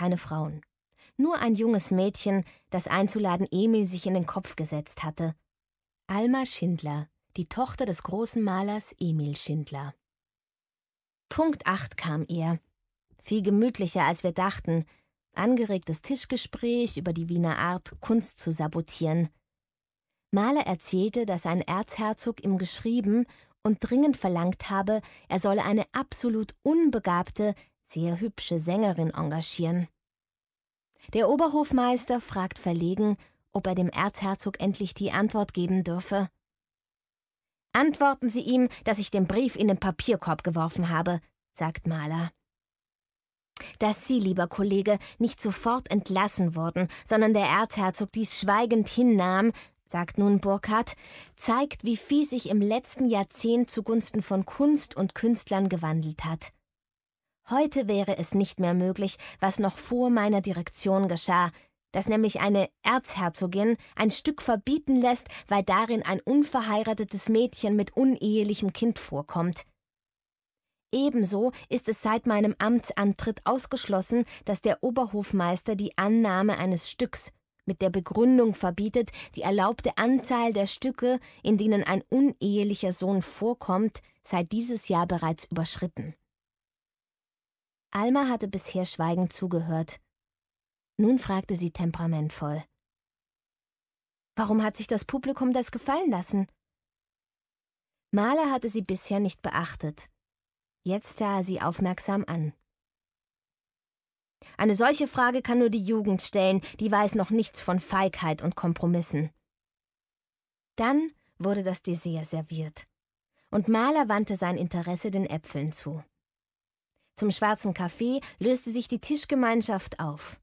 keine Frauen. Nur ein junges Mädchen, das einzuladen Emil sich in den Kopf gesetzt hatte. Alma Schindler, die Tochter des großen Malers Emil Schindler. Punkt 8 kam er. Viel gemütlicher, als wir dachten. Angeregtes Tischgespräch über die Wiener Art, Kunst zu sabotieren. Maler erzählte, dass ein Erzherzog ihm geschrieben und dringend verlangt habe, er solle eine absolut unbegabte, sehr hübsche Sängerin engagieren. Der Oberhofmeister fragt verlegen, ob er dem Erzherzog endlich die Antwort geben dürfe. Antworten Sie ihm, dass ich den Brief in den Papierkorb geworfen habe, sagt Maler. Dass Sie, lieber Kollege, nicht sofort entlassen wurden, sondern der Erzherzog dies schweigend hinnahm, sagt nun Burkhardt, zeigt, wie viel sich im letzten Jahrzehnt zugunsten von Kunst und Künstlern gewandelt hat. Heute wäre es nicht mehr möglich, was noch vor meiner Direktion geschah, dass nämlich eine Erzherzogin ein Stück verbieten lässt, weil darin ein unverheiratetes Mädchen mit unehelichem Kind vorkommt. Ebenso ist es seit meinem Amtsantritt ausgeschlossen, dass der Oberhofmeister die Annahme eines Stücks mit der Begründung verbietet, die erlaubte Anzahl der Stücke, in denen ein unehelicher Sohn vorkommt, sei dieses Jahr bereits überschritten. Alma hatte bisher schweigend zugehört. Nun fragte sie temperamentvoll. Warum hat sich das Publikum das gefallen lassen? Maler hatte sie bisher nicht beachtet. Jetzt sah er sie aufmerksam an. Eine solche Frage kann nur die Jugend stellen, die weiß noch nichts von Feigheit und Kompromissen. Dann wurde das Dessert serviert, und Maler wandte sein Interesse den Äpfeln zu. Zum schwarzen Kaffee löste sich die Tischgemeinschaft auf.